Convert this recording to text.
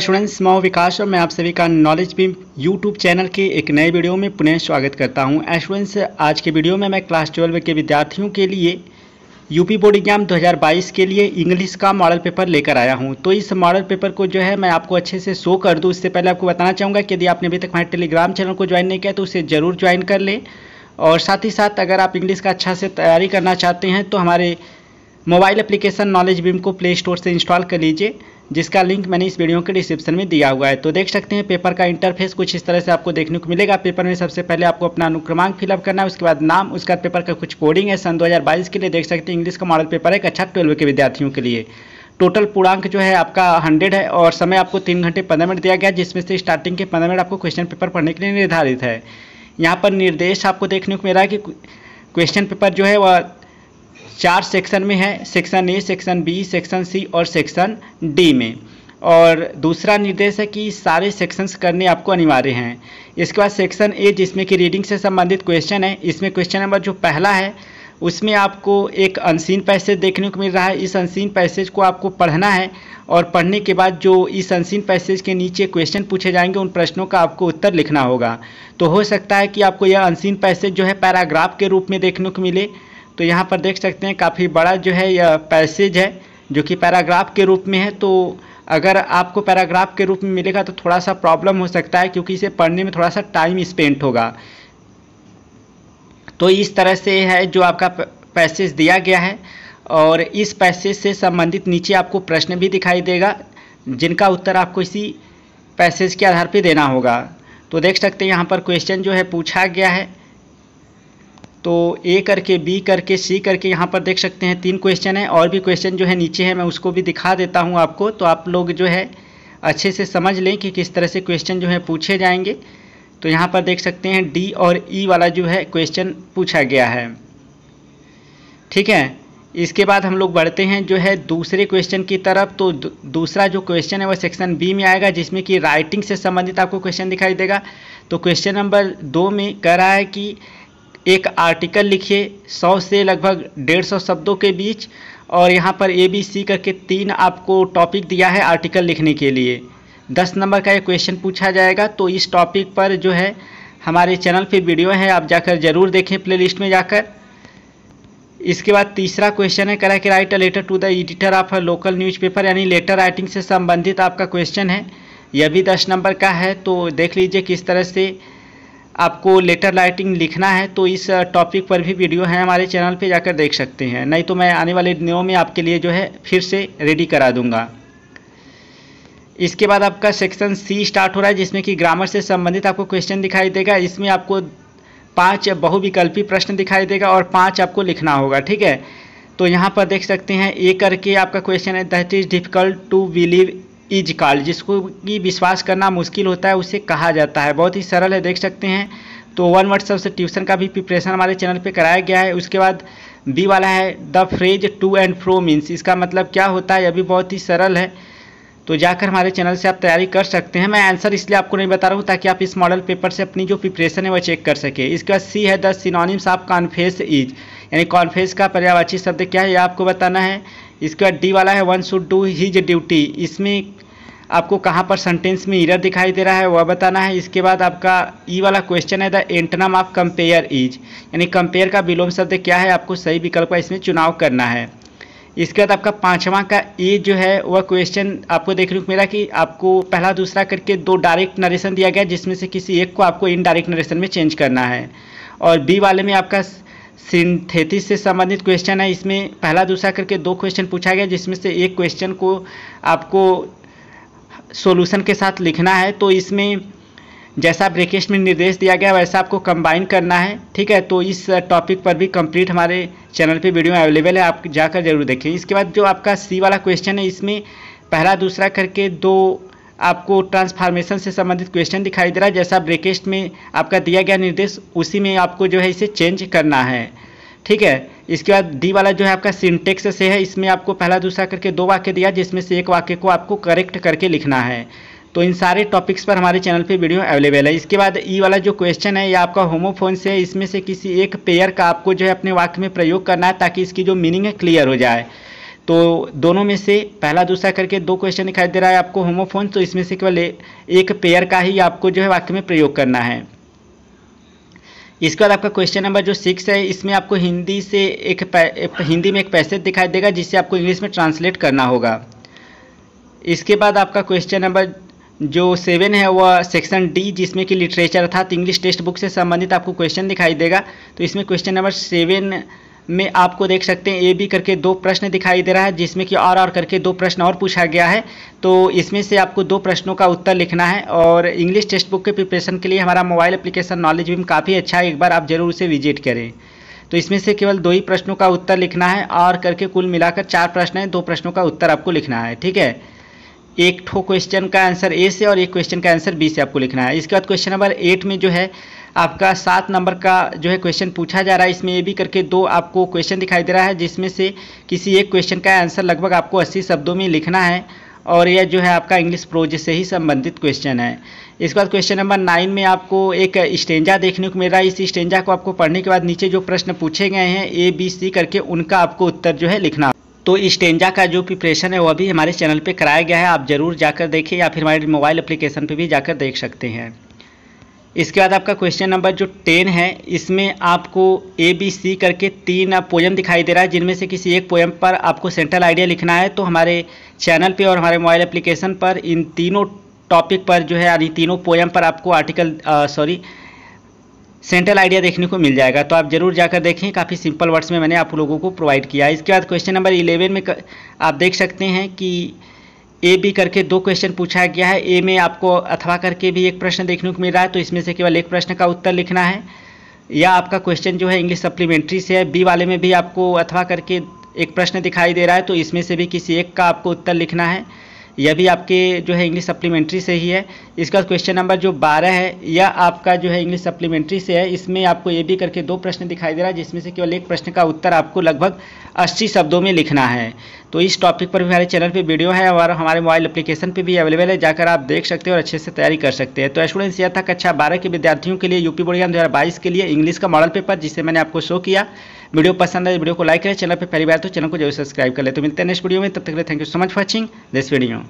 students माओ विकास और मैं आप सभी का नॉलेज बीम यूट्यूब चैनल के एक नए वीडियो में पुनः स्वागत करता हूं स्टूडेंट्स आज के वीडियो में मैं क्लास ट्वेल्व के विद्यार्थियों के लिए यूपी बोर्ड एग्जाम 2022 के लिए इंग्लिश का मॉडल पेपर लेकर आया हूं तो इस मॉडल पेपर को जो है मैं आपको अच्छे से शो कर दूँ इससे पहले आपको बताना चाहूँगा कि यदि आपने अभी तक हमारे टेलीग्राम चैनल को ज्वाइन नहीं किया तो उसे ज़रूर ज्वाइन कर लें और साथ ही साथ अगर आप इंग्लिश का अच्छा से तैयारी करना चाहते हैं तो हमारे मोबाइल एप्लीकेशन नॉलेज बीम को प्ले स्टोर से इंस्टॉल कर लीजिए जिसका लिंक मैंने इस वीडियो के डिस्क्रिप्शन में दिया हुआ है तो देख सकते हैं पेपर का इंटरफेस कुछ इस तरह से आपको देखने को मिलेगा पेपर में सबसे पहले आपको अपना अनुक्रमांक फिलअप करना है उसके बाद नाम उसके बाद पेपर का कुछ कोडिंग है सन 2022 के लिए देख सकते हैं इंग्लिश का मॉडल पेपर है कक्षा अच्छा ट्वेल्व के विद्यार्थियों के लिए टोटल पूर्णांक जो है आपका हंड्रेड है और समय आपको तीन घंटे पंद्रह मिनट दिया गया जिसमें से स्टार्टिंग के पंद्रह मिनट आपको क्वेश्चन पेपर पढ़ने के लिए निर्धारित है यहाँ पर निर्देश आपको देखने को मिला है कि क्वेश्चन पेपर जो है वह चार सेक्शन में है section A section B section C और सेक्शन डी में और दूसरा निर्देश है कि सारे सेक्शंस करने आपको अनिवार्य हैं इसके बाद सेक्शन ए जिसमें कि रीडिंग से संबंधित क्वेश्चन है इसमें क्वेश्चन नंबर जो पहला है उसमें आपको एक अनसीन पैसेज देखने को मिल रहा है इस अनसीन पैसेज को आपको पढ़ना है और पढ़ने के बाद जो इस अनसीन पैसेज के नीचे क्वेश्चन पूछे जाएंगे उन प्रश्नों का आपको उत्तर लिखना होगा तो हो सकता है कि आपको यह अनसीन पैसेज जो है पैराग्राफ के रूप में देखने को मिले तो यहाँ पर देख सकते हैं काफ़ी बड़ा जो है यह पैसेज है जो कि पैराग्राफ के रूप में है तो अगर आपको पैराग्राफ के रूप में मिलेगा तो थोड़ा सा प्रॉब्लम हो सकता है क्योंकि इसे पढ़ने में थोड़ा सा टाइम स्पेंट होगा तो इस तरह से है जो आपका पैसेज दिया गया है और इस पैसेज से संबंधित नीचे आपको प्रश्न भी दिखाई देगा जिनका उत्तर आपको इसी पैसेज के आधार पर देना होगा तो देख सकते हैं यहाँ पर क्वेश्चन जो है पूछा गया है तो ए करके बी करके सी करके यहाँ पर देख सकते हैं तीन क्वेश्चन है और भी क्वेश्चन जो है नीचे है मैं उसको भी दिखा देता हूँ आपको तो आप लोग जो है अच्छे से समझ लें कि किस तरह से क्वेश्चन जो है पूछे जाएंगे तो यहाँ पर देख सकते हैं डी और ई e वाला जो है क्वेश्चन पूछा गया है ठीक है इसके बाद हम लोग बढ़ते हैं जो है दूसरे क्वेश्चन की तरफ तो दूसरा जो क्वेश्चन है वह सेक्शन बी में आएगा जिसमें कि राइटिंग से संबंधित आपको क्वेश्चन दिखाई देगा तो क्वेश्चन नंबर दो में कह रहा है कि एक आर्टिकल लिखिए 100 से लगभग 150 शब्दों के बीच और यहाँ पर ए बी सी करके तीन आपको टॉपिक दिया है आर्टिकल लिखने के लिए दस नंबर का एक क्वेश्चन पूछा जाएगा तो इस टॉपिक पर जो है हमारे चैनल पे वीडियो है आप जाकर ज़रूर देखें प्लेलिस्ट में जाकर इसके बाद तीसरा क्वेश्चन है करा कि write a letter to the editor of a local newspaper यानी लेटर राइटिंग से संबंधित आपका क्वेश्चन है यह भी दस नंबर का है तो देख लीजिए किस तरह से आपको लेटर राइटिंग लिखना है तो इस टॉपिक uh, पर भी वीडियो है हमारे चैनल पे जाकर देख सकते हैं नहीं तो मैं आने वाले दिनों में आपके लिए जो है फिर से रेडी करा दूंगा इसके बाद आपका सेक्शन सी स्टार्ट हो रहा है जिसमें कि ग्रामर से संबंधित आपको क्वेश्चन दिखाई देगा इसमें आपको पाँच बहुविकल्पी प्रश्न दिखाई देगा और पाँच आपको लिखना होगा ठीक है तो यहाँ पर देख सकते हैं ए करके आपका क्वेश्चन है that is difficult to believe is called जिसको कि विश्वास करना मुश्किल होता है उसे कहा जाता है बहुत ही सरल है देख सकते हैं तो वन वर्ड सबसे ट्यूशन का भी प्रिपरेशन हमारे चैनल पे कराया गया है उसके बाद बी वाला है the phrase to and fro means इसका मतलब क्या होता है यह भी बहुत ही सरल है तो जाकर हमारे चैनल से आप तैयारी कर सकते हैं मैं आंसर इसलिए आपको नहीं बता रहा हूँ ताकि आप इस मॉडल पेपर से अपनी जो प्रिपरेशन है वह चेक कर सके इसके बाद सी है the synonyms of confess is यानी कॉन्फेस का पर्यावाची शब्द क्या है यह आपको बताना है इसके बाद डी वाला है one should do his duty इसमें आपको कहाँ पर सेंटेंस में इरर दिखाई दे रहा है वह बताना है इसके बाद आपका ई e वाला क्वेश्चन है the antonym of compare is यानी कंपेयर का विलोम शब्द क्या है आपको सही विकल्प का इसमें चुनाव करना है इसके बाद आपका पाँचवा का ए जो है वह क्वेश्चन आपको देखने को मिला कि आपको पहला दूसरा करके दो डायरेक्ट नरेशन दिया गया जिसमें से किसी एक को आपको इनडायरेक्ट नरेशन में चेंज करना है और बी वाले में आपका सिंथेटिस से संबंधित क्वेश्चन है इसमें पहला दूसरा करके दो क्वेश्चन पूछा गया जिसमें से एक क्वेश्चन को आपको सॉल्यूशन के साथ लिखना है तो इसमें जैसा ब्रेकेस्ट में निर्देश दिया गया वैसा आपको कंबाइन करना है ठीक है तो इस टॉपिक पर भी कंप्लीट हमारे चैनल पे वीडियो अवेलेबल है आप जाकर जरूर देखें इसके बाद जो आपका सी वाला क्वेश्चन है इसमें पहला दूसरा करके दो आपको ट्रांसफार्मेशन से संबंधित क्वेश्चन दिखाई दे रहा है जैसा ब्रेकेस्ट में आपका दिया गया निर्देश उसी में आपको जो है इसे चेंज करना है ठीक है इसके बाद डी वाला जो है आपका सिंटेक्स से है इसमें आपको पहला दूसरा करके दो वाक्य दिया जिसमें से एक वाक्य को आपको करेक्ट करके लिखना है तो इन सारे टॉपिक्स पर हमारे चैनल पे वीडियो अवेलेबल है इसके बाद ई e वाला जो क्वेश्चन है ये आपका होमोफोन से है इसमें से किसी एक पेयर का आपको जो है अपने वाक्य में प्रयोग करना है ताकि इसकी जो मीनिंग है क्लियर हो जाए तो दोनों में से पहला दूसरा करके दो क्वेश्चन दिखाई दे रहा है आपको होमोफोन तो इसमें से केवल एक पेयर का ही आपको जो है वाक्य में प्रयोग करना है इसके बाद आपका क्वेश्चन नंबर जो सिक्स है इसमें आपको हिंदी से एक हिंदी में एक पैसेज दिखाई देगा जिसे आपको इंग्लिश में ट्रांसलेट करना होगा इसके बाद आपका क्वेश्चन नंबर जो सेवन है वह सेक्शन डी जिसमें कि लिटरेचर अर्थात इंग्लिश टेक्स्ट बुक से संबंधित आपको क्वेश्चन दिखाई देगा तो इसमें क्वेश्चन नंबर सेवन में आपको देख सकते हैं ए बी करके दो प्रश्न दिखाई दे रहा है जिसमें कि आर आर करके दो प्रश्न और पूछा गया है तो इसमें से आपको दो प्रश्नों का उत्तर लिखना है और इंग्लिश टेक्स्ट बुक के प्रिपरेशन के लिए हमारा मोबाइल एप्लीकेशन नॉलेज भी काफ़ी अच्छा है एक बार आप जरूर उसे विजिट करें तो इसमें से केवल दो ही प्रश्नों का उत्तर लिखना है और करके कुल मिलाकर चार प्रश्न हैं दो प्रश्नों का उत्तर आपको लिखना है ठीक है एक ठो क्वेश्चन का आंसर ए से और एक क्वेश्चन का आंसर बी से आपको लिखना है इसके बाद क्वेश्चन नंबर एट में जो है आपका सात नंबर का जो है क्वेश्चन पूछा जा रहा है इसमें ये भी करके दो आपको क्वेश्चन दिखाई दे रहा है जिसमें से किसी एक क्वेश्चन का आंसर लगभग आपको अस्सी शब्दों में लिखना है और यह जो है आपका इंग्लिश प्रोज से ही संबंधित क्वेश्चन है इसके बाद क्वेश्चन नंबर नाइन में आपको एक स्टेंजा देखने को मिल रहा है इस स्टेंजा को आपको पढ़ने के बाद नीचे जो प्रश्न पूछे गए हैं ए बी सी करके उनका आपको उत्तर जो है लिखना तो स्टेंजा का जो प्रिपरेशन है वह भी हमारे चैनल पर कराया गया है आप ज़रूर जाकर देखें या फिर हमारे मोबाइल अप्लीकेशन पर भी जाकर देख सकते हैं इसके बाद आपका क्वेश्चन नंबर जो टेन है इसमें आपको ए बी सी करके तीन पोएम दिखाई दे रहा है जिनमें से किसी एक पोएम पर आपको सेंट्रल आइडिया लिखना है तो हमारे चैनल पे और हमारे मोबाइल एप्लीकेशन पर इन तीनों टॉपिक पर जो है यानी तीनों पोएम पर आपको आर्टिकल सॉरी सेंट्रल आइडिया देखने को मिल जाएगा तो आप जरूर जाकर देखें काफ़ी सिंपल वर्ड्स में मैंने आप लोगों को प्रोवाइड किया है इसके बाद क्वेश्चन नंबर इलेवन में आप देख सकते हैं कि ए बी करके दो क्वेश्चन पूछा गया है ए में आपको अथवा करके भी एक प्रश्न देखने को मिल रहा है तो इसमें से केवल एक प्रश्न का उत्तर लिखना है या आपका क्वेश्चन जो है इंग्लिश सप्लीमेंट्री से है बी वाले में भी आपको अथवा करके एक प्रश्न दिखाई दे रहा है तो इसमें से भी किसी एक का आपको उत्तर लिखना है यह भी आपके जो है इंग्लिश सप्लीमेंट्री से ही है इसका क्वेश्चन नंबर जो बारह है यह आपका जो है इंग्लिश सप्लीमेंट्री से है इसमें आपको ये भी करके दो प्रश्न दिखाई दे रहा है जिसमें से केवल एक प्रश्न का उत्तर आपको लगभग अस्सी शब्दों में लिखना है तो इस टॉपिक पर भी हमारे चैनल पर वीडियो है और हमारे मोबाइल अपलीकेशन पर भी अवेलेबल है जाकर आप देख सकते हो और अच्छे से तैयारी कर सकते हैं तो स्टूडेंट्स यह था कक्षा बारह के विद्यार्थियों के लिए यूपी बोर्ड दो के लिए इंग्लिश का मॉडल पेपर जिसे मैंने आपको शो किया वीडियो पसंद आए तो वीडियो को लाइक करें चैनल पर पहली बार तो चैनल को जरूर सब्सक्राइब कर ले तो मिलते हैं नेक्स्ट वीडियो में तब तक thank you so much watching this video